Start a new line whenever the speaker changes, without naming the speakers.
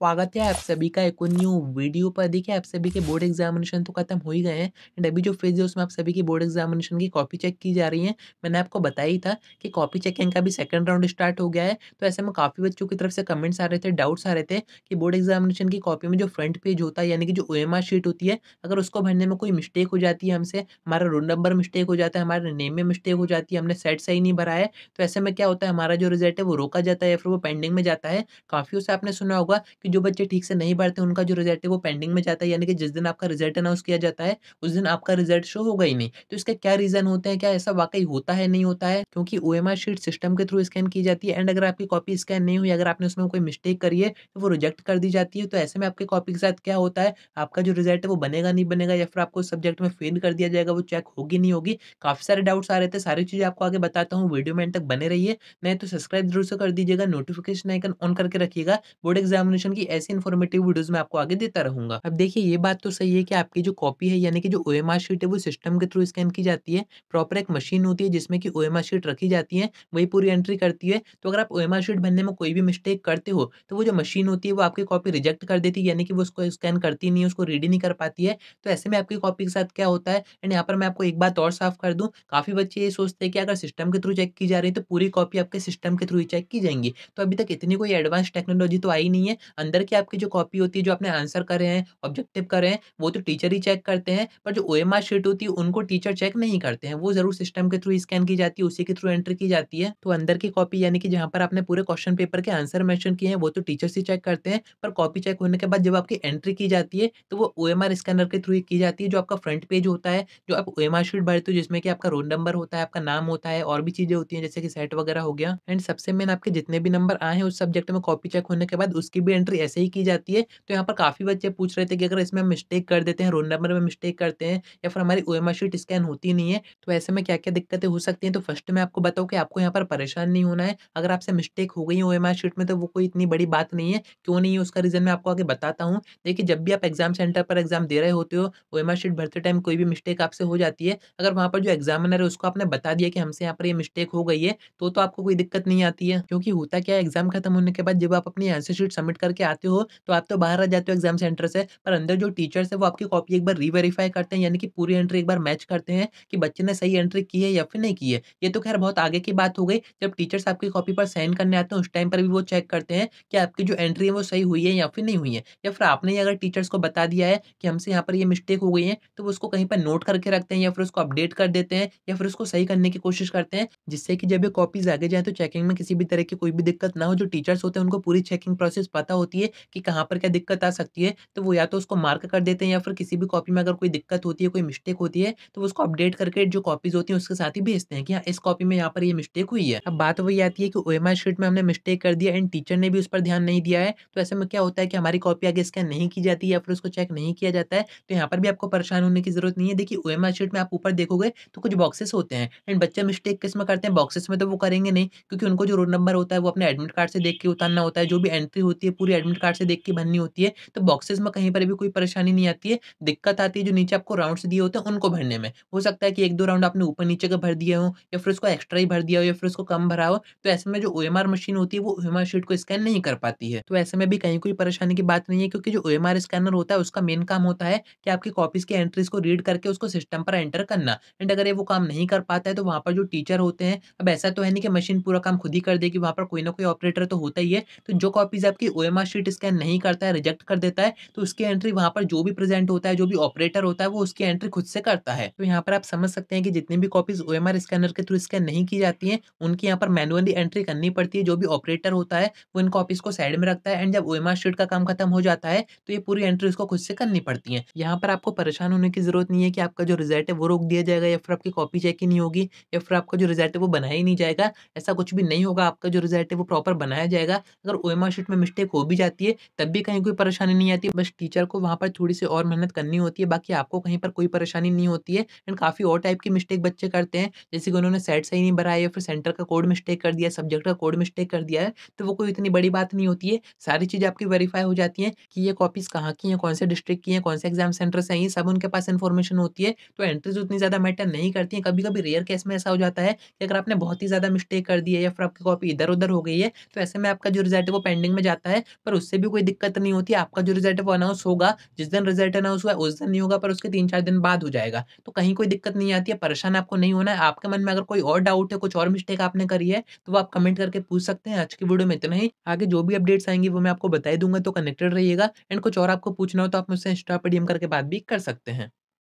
स्वागत है आप सभी का एक न्यू वीडियो पर देखिए आप सभी के बोर्ड एग्जामिनेशन तो खत्म हो ही गए हैं एंड अभी जो फेज है उसमें आप सभी की बोर्ड एग्जामिनेशन की कॉपी चेक की जा रही है मैंने आपको बताया ही था कि कॉपी चेकिंग का भी सेकंड राउंड स्टार्ट हो गया है तो ऐसे में काफ़ी बच्चों की तरफ से कमेंट्स आ रहे थे डाउट्स आ रहे थे कि बोर्ड एग्जामिनेशन की कॉपी में जो फ्रंट पेज होता है यानी कि जो ओ शीट होती है अगर उसको भरने में कोई मिस्टेक हो जाती है हमसे हमारा रोल नंबर मिस्टेक हो जाता है हमारे नेम में मिस्टेक हो जाती है हमने सेट सही नहीं भरा है तो ऐसे में क्या होता है हमारा जो रिजल्ट है वो रोका जाता है या फिर वो पेंडिंग में जाता है काफ़ी उसे आपने सुना होगा कि जो बच्चे ठीक से नहीं पढ़ते उनका जो रिजल्ट है वो पेंडिंग में जाता है यानी कि जिस दिन आपका रिजल्ट अनाउंस किया जाता है उस दिन आपका रिजल्ट शो होगा ही नहीं तो इसके क्या रीज़न होते हैं क्या ऐसा वाकई होता है नहीं होता है क्योंकि ओ शीट सिस्टम के थ्रू स्कैन की जाती है एंड अगर आपकी कॉपी स्कैन नहीं हुई अगर आपने उसमें कोई मिस्टेक करी है तो वो रिजेक्ट कर दी जाती है तो ऐसे में आपकी कॉपी के साथ क्या होता है आपका जो रिजल्ट है वो बनेगा नहीं बनेगा या फिर आपको सब्जेक्ट में फेल कर दिया जाएगा वो चेक होगी नहीं होगी काफ़ी सारे डाउट्स आ रहे थे सारी चीज़ें आपको आगे बताता हूँ वीडियो में तक बने रहिए नहीं तो सब्सक्राइब जरूर से कर दीजिएगा नोटिफिकेशन आइकन ऑन करके रखिएगा बोर्ड एग्जामिनेशन की क्योंकि ऐसे इन्फॉर्मेटिव वीडियोस मैं आपको आगे देता रहूंगा अब देखिए ये बात तो सही है कि आपकी जो कॉपी है यानी कि जो ओ शीट है वो सिस्टम के थ्रू स्कैन की जाती है प्रॉपर एक मशीन होती है जिसमें कि ओ शीट रखी जाती है वही पूरी एंट्री करती है तो अगर आप ओ शीट भरने में कोई भी मिस्टेक करते हो तो वो जो मशीन होती है वो आपकी कॉपी रिजेक्ट कर देती है यानी कि वो उसको स्कैन करती नहीं है उसको रीड ही नहीं कर पाती है तो ऐसे में आपकी कॉपी के साथ क्या होता है एंड यहाँ पर मैं आपको एक बात और साफ कर दूँ काफ़ी बच्चे ये सोचते हैं कि अगर सिस्टम के थ्रू चेक की जा रही है तो पूरी कॉपी आपके सिस्टम के थ्रू ही चेक की जाएंगी तो अभी तक इतनी कोई एडवांस टेक्नोलॉजी तो आई नहीं है अंदर की आपकी जो कॉपी होती है जो आपने आंसर करे हैं ऑब्जेक्टिव करे हैं वो तो टीचर ही चेक करते हैं पर जो ओ एम आर शीट होती है उनको टीचर चेक नहीं करते हैं वो जरूर सिस्टम के थ्रू स्कैन की जाती है उसी के थ्रू एंट्री की जाती है तो अंदर की कॉपी यानी कि जहाँ पर आपने पूरे क्वेश्चन पेपर के आंसर मैंशन किए हैं वो तो टीचर ही चेक करते हैं पर कॉपी चेक होने के बाद जब आपकी एंट्री की जाती है तो वो ओ एम आर स्कैनर के थ्रू की जाती है जो आपका फ्रंट पेज होता है जो आप ओ एम आर शीट भरते हो जिसमें कि आपका रोल नंबर होता है आपका नाम होता है और भी चीज़ें होती हैं जैसे कि सेट वगैरह हो गया एंड सबसे मेन आपके जितने भी नंबर आए हैं उस सब्जेक्ट में कॉपी चेक होने के बाद उसकी भी एंट्री एंट्री ऐसे ही की जाती है तो यहाँ पर काफ़ी बच्चे पूछ रहे थे कि अगर इसमें मिस्टेक कर देते हैं रोल नंबर में मिस्टेक करते हैं या फिर हमारी ओ शीट स्कैन होती नहीं है तो ऐसे में क्या क्या दिक्कतें हो सकती हैं तो फर्स्ट मैं आपको बताऊँ कि आपको यहाँ पर परेशान नहीं होना है अगर आपसे मिस्टेक हो गई ओ एम शीट में तो वो कोई इतनी बड़ी बात नहीं है क्यों नहीं है उसका रीज़न मैं आपको आगे बताता हूँ देखिए जब भी आप एग्जाम सेंटर पर एग्जाम दे रहे होते हो ओ शीट भरते टाइम कोई भी मिस्टेक आपसे हो जाती है अगर वहाँ पर जो एग्जामिनर है उसको आपने बता दिया कि हमसे यहाँ पर ये मिस्टेक हो गई है तो तो आपको कोई दिक्कत नहीं आती है क्योंकि होता क्या है एग्जाम खत्म होने के बाद जब आप अपनी आंसर शीट सबमिट करके के आते हो तो आप तो बाहर रह जाते हो एग्जाम सेंटर से पर अंदर जो टीचर्स है वो आपकी कॉपी एक बार रीवेरीफाई करते हैं यानी कि पूरी एंट्री एक बार मैच करते हैं कि बच्चे ने सही एंट्री की है या फिर नहीं की है ये तो खैर बहुत आगे की बात हो गई जब टीचर्स आपकी कॉपी पर साइन करने आते हैं उस टाइम पर भी वो चेक करते हैं कि आपकी जो एंट्री है वो सही हुई है या फिर नहीं हुई है या फिर आपने अगर टीचर्स को बता दिया है कि हमसे यहाँ पर ये मिस्टेक हो गई है तो वो उसको कहीं पर नोट करके रखते हैं या फिर उसको अपडेट कर देते हैं या फिर उसको सही करने की कोशिश करते हैं जिससे कि जब ये कॉपीज आगे जाए तो चेकिंग में किसी भी तरह की कोई भी दिक्कत ना हो जो टीचर्स होते हैं उनको पूरी चेकिंग प्रोसेस पता होती होती है कि कहाँ पर क्या दिक्कत आ सकती है तो वो या तो उसको मार्क कर देते हैं या फिर किसी भी कॉपी में अगर कोई दिक्कत होती है कोई मिस्टेक होती है तो उसको अपडेट करके जो कॉपीज होती है उसके साथ ही भेजते हैं कि हाँ, इस कॉपी में यहाँ पर ये मिस्टेक हुई है अब बात वही आती है कि ओ शीट में हमने मिस्टेक कर दिया एंड टीचर ने भी उस पर ध्यान नहीं दिया है तो ऐसे में क्या होता है कि हमारी कॉपी आगे स्कैन नहीं की जाती या फिर उसको चेक नहीं किया जाता है तो यहाँ पर भी आपको परेशान होने की जरूरत नहीं है देखिए ओ शीट में आप ऊपर देखोगे तो कुछ बॉक्सेस होते हैं एंड बच्चे मिस्टेक किस में करते हैं बॉक्सेस में तो वो करेंगे नहीं क्योंकि उनको जो रोल नंबर होता है वो अपने एडमिट कार्ड से देख के उतारना होता है जो भी एंट्री होती है पूरी एडमिट कार्ड से देख के भरनी होती है तो बॉक्सेस में कहीं पर भी कोई परेशानी नहीं आती है दिक्कत आती है जो नीचे आपको राउंड्स दिए होते हैं उनको भरने में हो सकता है कि एक दो राउंड आपने ऊपर नीचे का भर दिया हो या फिर उसको एक्स्ट्रा ही भर दिया हो या फिर उसको कम भरा हो तो ऐसे में जो ओ मशीन होती है वो ओ शीट को स्कैन नहीं कर पाती है तो ऐसे में भी कहीं कोई परेशानी की बात नहीं है क्योंकि जो ओ स्कैनर होता है उसका मेन काम होता है कि आपकी कॉपीज की एंट्रीज को रीड करके उसको सिस्टम पर एंटर करना एंड अगर ये वो काम नहीं कर पाता है तो वहाँ पर जो टीचर होते हैं अब ऐसा तो है नहीं कि मशीन पूरा काम खुद ही कर देगी वहाँ पर कोई ना कोई ऑपरेटर तो होता ही है तो जो कॉपीज आपकी ओ शीट स्कैन नहीं करता है रिजेक्ट कर देता है तो उसकी एंट्री वहाँ पर जो भी प्रेजेंट होता है जो भी ऑपरेटर होता है वो उसकी एंट्री खुद से करता है तो यहाँ पर आप समझ सकते हैं कि जितनी भी कॉपीज ओ स्कैनर के थ्रू स्कैन नहीं की जाती है उनकी यहाँ पर मैनुअली एंट्री करनी पड़ती है जो भी ऑपरेटर होता है वो इन कॉपीज को साइड में रखता है एंड जब ओ शीट का काम खत्म हो जाता है तो ये पूरी एंट्री उसको खुद से करनी पड़ती है यहाँ पर आपको परेशान होने की जरूरत नहीं है कि आपका जो रिजल्ट है वो रोक दिया जाएगा या फिर आपकी कॉपी चेक ही नहीं होगी या फिर आपका जो रिजल्ट है वो बनाया ही नहीं जाएगा ऐसा कुछ भी नहीं होगा आपका जो रिजल्ट है वो प्रॉपर बनाया जाएगा अगर ओ शीट में मिस्टेक हो भी जाती है तब भी कहीं कोई परेशानी नहीं आती बस टीचर को वहाँ पर थोड़ी सी और मेहनत करनी होती है बाकी आपको कहीं पर कोई परेशानी नहीं होती है एंड काफ़ी और टाइप की मिस्टेक बच्चे करते हैं जैसे कि उन्होंने सेट सही नहीं भरा या फिर सेंटर का कोड मिस्टेक कर दिया सब्जेक्ट का कोड मिस्टेक कर दिया है तो वो कोई इतनी बड़ी बात नहीं होती है सारी चीजें आपकी वेरीफाई हो जाती है कि ये कॉपीज़ कहाँ की हैं कौन से डिस्ट्रिक्ट की हैं कौन से एग्जाम सेंटर से हैं सब उनके पास इन्फॉर्मेशन होती है तो एंट्रीज उतनी ज़्यादा मैटर नहीं करती हैं कभी कभी रेयर केस में ऐसा हो जाता है कि अगर आपने बहुत ही ज़्यादा मिस्टेक कर दी है या फिर आपकी कॉपी इधर उधर हो गई है तो ऐसे में आपका जो रिजल्ट है वो पेंडिंग में जाता है पर उससे भी कोई दिक्कत नहीं होती आपका जो रिजल्ट वो अनाउंस होगा जिस दिन रिजल्ट अनाउंस हुआ उस दिन नहीं होगा पर उसके तीन चार दिन बाद हो जाएगा तो कहीं कोई दिक्कत नहीं आती है परेशान आपको नहीं होना है आपके मन में अगर कोई और डाउट है कुछ और मिस्टेक आपने करी है तो वो आप कमेंट करके पूछ सकते हैं आज की वीडियो में इतना ही आगे जो भी अपडेट्स आएंगे वो मैं आपको बताई दूंगा तो कनेक्टेड रहिएगा एंड कुछ और आपको पूछना हो तो आप मुझसे इंस्टा पर डीएम करके बात भी कर सकते हैं